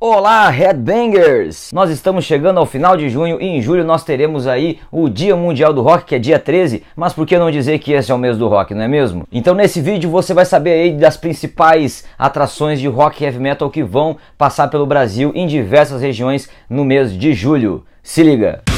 Olá, Headbangers! Nós estamos chegando ao final de junho e em julho nós teremos aí o Dia Mundial do Rock, que é dia 13, mas por que não dizer que esse é o mês do rock, não é mesmo? Então nesse vídeo você vai saber aí das principais atrações de rock e heavy metal que vão passar pelo Brasil em diversas regiões no mês de julho. Se liga! Música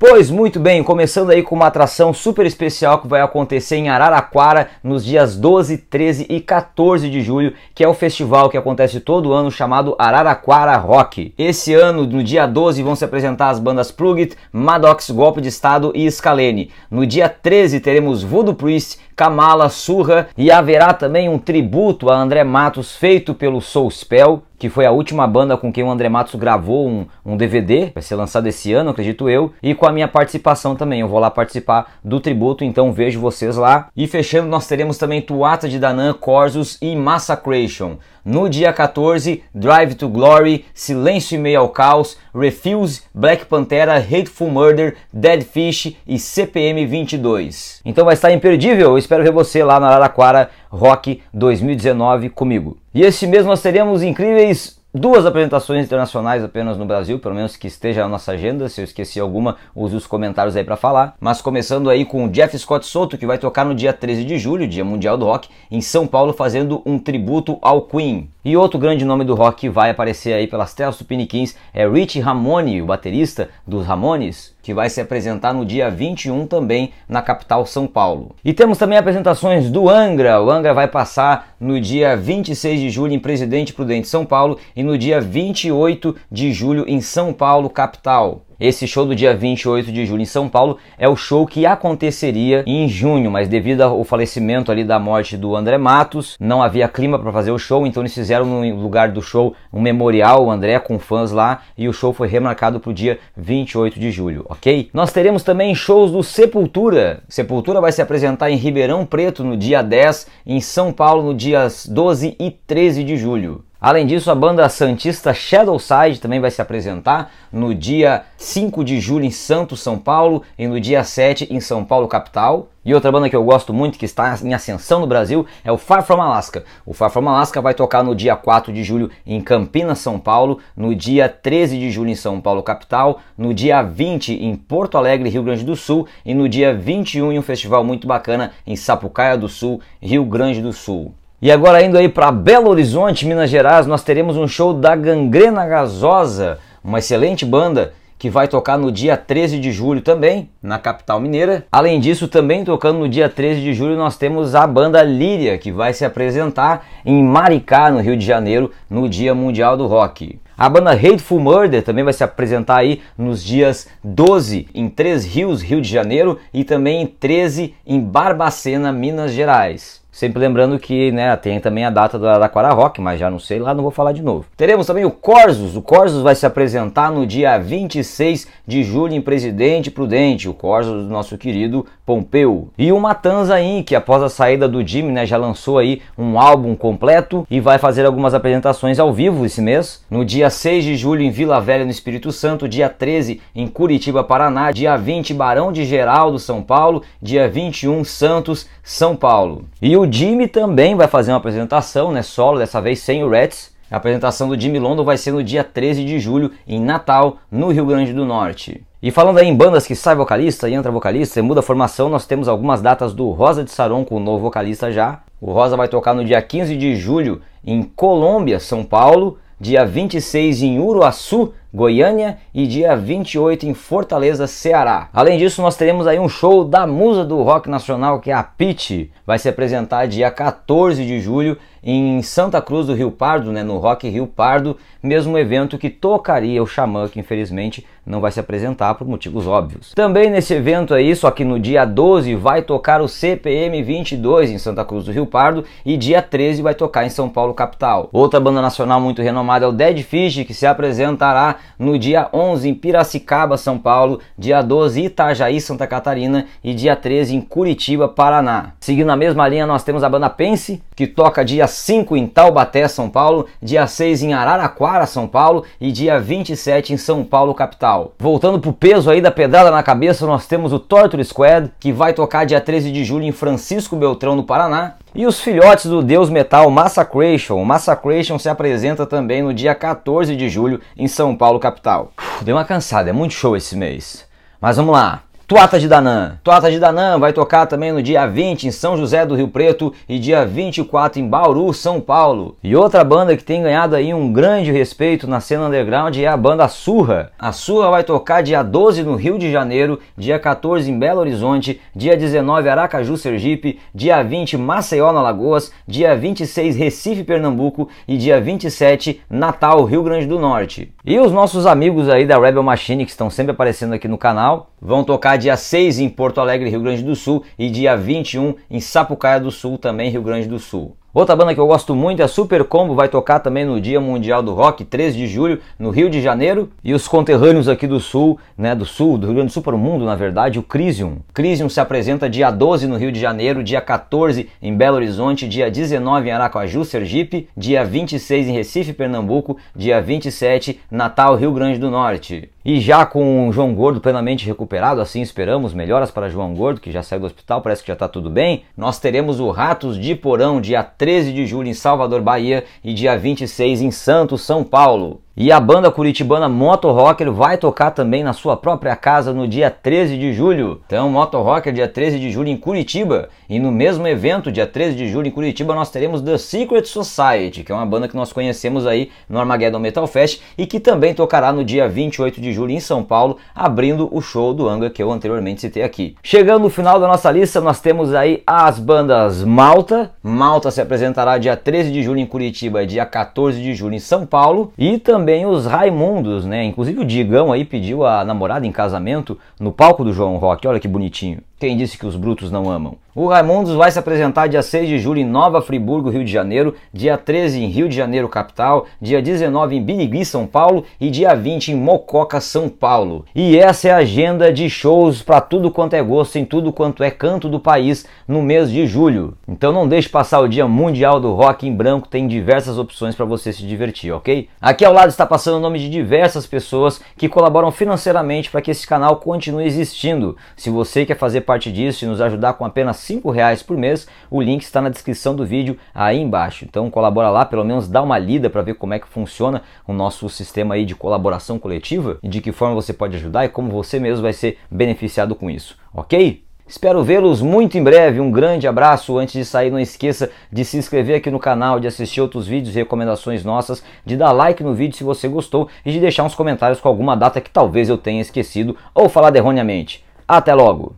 Pois muito bem, começando aí com uma atração super especial que vai acontecer em Araraquara nos dias 12, 13 e 14 de julho, que é o festival que acontece todo ano chamado Araraquara Rock. Esse ano, no dia 12, vão se apresentar as bandas Plugit, Maddox, Golpe de Estado e Scalene. No dia 13 teremos Voodoo Priest, Kamala, Surra e haverá também um tributo a André Matos feito pelo Soulspell que foi a última banda com quem o André Matos gravou um, um DVD, vai ser lançado esse ano, acredito eu, e com a minha participação também. Eu vou lá participar do tributo, então vejo vocês lá. E fechando, nós teremos também Tuata de Danã, Corsos e Massacration. No dia 14, Drive to Glory, Silêncio e Meio ao Caos, Refuse, Black Pantera, Hateful Murder, Dead Fish e CPM 22. Então vai estar imperdível, eu espero ver você lá na Araraquara Rock 2019 comigo. E este mês nós teremos incríveis duas apresentações internacionais apenas no Brasil, pelo menos que esteja na nossa agenda. Se eu esqueci alguma, use os comentários aí para falar. Mas começando aí com o Jeff Scott Soto, que vai tocar no dia 13 de julho, dia mundial do rock, em São Paulo, fazendo um tributo ao Queen. E outro grande nome do rock que vai aparecer aí pelas telas Piniquins é Rich Ramone, o baterista dos Ramones, que vai se apresentar no dia 21 também na capital São Paulo. E temos também apresentações do Angra. O Angra vai passar no dia 26 de julho em Presidente Prudente, São Paulo, e no dia 28 de julho em São Paulo, capital. Esse show do dia 28 de julho em São Paulo é o show que aconteceria em junho, mas devido ao falecimento ali da morte do André Matos, não havia clima para fazer o show, então eles fizeram no lugar do show um memorial, o André com fãs lá, e o show foi remarcado para o dia 28 de julho, ok? Nós teremos também shows do Sepultura. Sepultura vai se apresentar em Ribeirão Preto no dia 10, em São Paulo no dias 12 e 13 de julho. Além disso, a banda Santista Shadowside também vai se apresentar no dia 5 de julho em Santos, São Paulo, e no dia 7 em São Paulo, capital. E outra banda que eu gosto muito, que está em ascensão no Brasil, é o Far From Alaska. O Far From Alaska vai tocar no dia 4 de julho em Campinas, São Paulo, no dia 13 de julho em São Paulo, capital, no dia 20 em Porto Alegre, Rio Grande do Sul, e no dia 21 em um festival muito bacana em Sapucaia do Sul, Rio Grande do Sul. E agora indo aí para Belo Horizonte, Minas Gerais, nós teremos um show da Gangrena Gasosa, uma excelente banda que vai tocar no dia 13 de julho também, na capital mineira. Além disso, também tocando no dia 13 de julho, nós temos a banda Líria, que vai se apresentar em Maricá, no Rio de Janeiro, no Dia Mundial do Rock. A banda Hateful Murder também vai se apresentar aí nos dias 12 em Três Rios, Rio de Janeiro, e também em 13 em Barbacena, Minas Gerais. Sempre lembrando que né, tem também a data da Araquara Rock, mas já não sei lá, não vou falar de novo. Teremos também o Corsos. O Corsos vai se apresentar no dia 26 de julho em Presidente Prudente, o Corsos do nosso querido Pompeu. E o Matanza Inc., que após a saída do Jimmy, né, já lançou aí um álbum completo e vai fazer algumas apresentações ao vivo esse mês. No dia dia 6 de julho em Vila Velha, no Espírito Santo, dia 13 em Curitiba, Paraná, dia 20 Barão de Geraldo, São Paulo, dia 21 Santos, São Paulo. E o Jimmy também vai fazer uma apresentação, né, solo, dessa vez sem o Reds. A apresentação do Jimmy London vai ser no dia 13 de julho em Natal, no Rio Grande do Norte. E falando aí em bandas que sai vocalista e entra vocalista e muda a formação, nós temos algumas datas do Rosa de Saron com o novo vocalista já. O Rosa vai tocar no dia 15 de julho em Colômbia, São Paulo dia 26 em Uruaçu, Goiânia e dia 28 em Fortaleza, Ceará. Além disso, nós teremos aí um show da musa do rock nacional que é a Pitty, vai se apresentar dia 14 de julho em Santa Cruz do Rio Pardo, né, no Rock Rio Pardo, mesmo evento que tocaria o Xamã, que infelizmente não vai se apresentar por motivos óbvios. Também nesse evento aí, só que no dia 12 vai tocar o CPM 22 em Santa Cruz do Rio Pardo e dia 13 vai tocar em São Paulo capital. Outra banda nacional muito renomada é o Dead Fish, que se apresentará no dia 11 em Piracicaba, São Paulo, dia 12 em Itajaí, Santa Catarina e dia 13 em Curitiba, Paraná. Seguindo a mesma linha, nós temos a banda Pense, que toca dia 5 em Taubaté, São Paulo, dia 6 em Araraquara, São Paulo e dia 27 em São Paulo, capital. Voltando pro peso aí da pedrada na cabeça, nós temos o Torture Squad, que vai tocar dia 13 de julho em Francisco Beltrão, no Paraná, e os filhotes do deus metal Massacration. O Massacration se apresenta também no dia 14 de julho em São Paulo, capital. Uf, uma cansada, é muito show esse mês. Mas vamos lá. Tuata de Danã. Tuata de Danã vai tocar também no dia 20 em São José do Rio Preto e dia 24 em Bauru, São Paulo. E outra banda que tem ganhado aí um grande respeito na cena underground é a banda Surra. A Surra vai tocar dia 12 no Rio de Janeiro, dia 14 em Belo Horizonte, dia 19 Aracaju, Sergipe, dia 20 Maceió, na Lagoas, dia 26 Recife, Pernambuco e dia 27 Natal, Rio Grande do Norte. E os nossos amigos aí da Rebel Machine que estão sempre aparecendo aqui no canal vão tocar dia 6 em Porto Alegre, Rio Grande do Sul, e dia 21 em Sapucaia do Sul, também Rio Grande do Sul. Outra banda que eu gosto muito é a Super Combo, vai tocar também no Dia Mundial do Rock, 3 de julho, no Rio de Janeiro. E os conterrâneos aqui do Sul, né, do Sul, do Rio Grande do Sul para o mundo, na verdade, o Crisium. Crisium se apresenta dia 12 no Rio de Janeiro, dia 14 em Belo Horizonte, dia 19 em Aracaju, Sergipe, dia 26 em Recife, Pernambuco, dia 27 Natal, Rio Grande do Norte. E já com João Gordo plenamente recuperado, assim esperamos, melhoras para João Gordo, que já saiu do hospital, parece que já está tudo bem. Nós teremos o Ratos de Porão, dia 13 de julho em Salvador, Bahia, e dia 26 em Santos, São Paulo. E a banda curitibana Moto Rocker vai tocar também na sua própria casa no dia 13 de julho. Então, Moto Rocker, dia 13 de julho em Curitiba. E no mesmo evento, dia 13 de julho em Curitiba, nós teremos The Secret Society, que é uma banda que nós conhecemos aí no Armageddon Metal Fest e que também tocará no dia 28 de julho em São Paulo, abrindo o show do Anga que eu anteriormente citei aqui. Chegando no final da nossa lista, nós temos aí as bandas Malta, Malta se apresentará dia 13 de julho em Curitiba, dia 14 de julho em São Paulo. E também os Raimundos, né? Inclusive o Digão aí pediu a namorada em casamento no palco do João Rock. Olha que bonitinho. Quem disse que os brutos não amam? O Raimundos vai se apresentar dia 6 de julho em Nova Friburgo, Rio de Janeiro, dia 13 em Rio de Janeiro, capital, dia 19 em Birigui, São Paulo e dia 20 em Mococa, São Paulo. E essa é a agenda de shows para tudo quanto é gosto, em tudo quanto é canto do país no mês de julho. Então não deixe passar o Dia Mundial do Rock em Branco, tem diversas opções para você se divertir, ok? Aqui ao lado está passando o nome de diversas pessoas que colaboram financeiramente para que esse canal continue existindo. Se você quer fazer parte disso e nos ajudar com apenas R$ reais por mês, o link está na descrição do vídeo aí embaixo. Então colabora lá, pelo menos dá uma lida para ver como é que funciona o nosso sistema aí de colaboração coletiva e de que forma você pode ajudar e como você mesmo vai ser beneficiado com isso, ok? Espero vê-los muito em breve. Um grande abraço. Antes de sair, não esqueça de se inscrever aqui no canal, de assistir outros vídeos e recomendações nossas, de dar like no vídeo se você gostou e de deixar uns comentários com alguma data que talvez eu tenha esquecido ou falado erroneamente. Até logo!